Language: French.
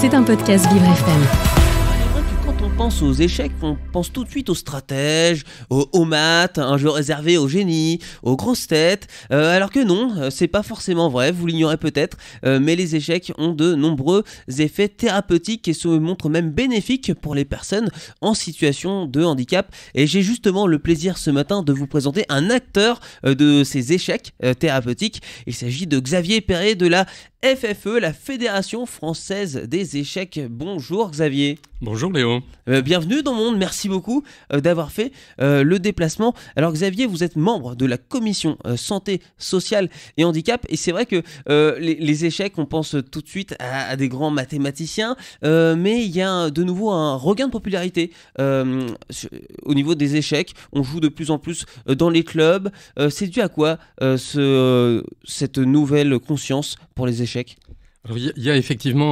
C'est un podcast Vivre FM. Quand on pense aux échecs, on pense tout de suite aux stratèges, aux, maths, un jeu réservé aux génies, aux grosses têtes. Euh, alors que non, euh, c'est pas forcément vrai, vous l'ignorez peut-être, euh, mais les échecs ont de nombreux effets thérapeutiques et se montrent même bénéfiques pour les personnes en situation de handicap. Et j'ai justement le plaisir ce matin de vous présenter un acteur de ces échecs thérapeutiques. Il s'agit de Xavier Perret de la FFE, la Fédération française des échecs. Bonjour Xavier. Bonjour Léo. Euh, bienvenue dans le monde, merci beaucoup euh, d'avoir fait euh, le déplacement. Alors Xavier, vous êtes membre de la commission santé, sociale et handicap, et c'est vrai que les, échecs, on pense tout de suite à, des grands mathématiciens, mais il y a de nouveau un regain de popularité au niveau des échecs. On joue de plus en plus dans les clubs. c'est dû à quoi cette nouvelle conscience pour les échecs il y a effectivement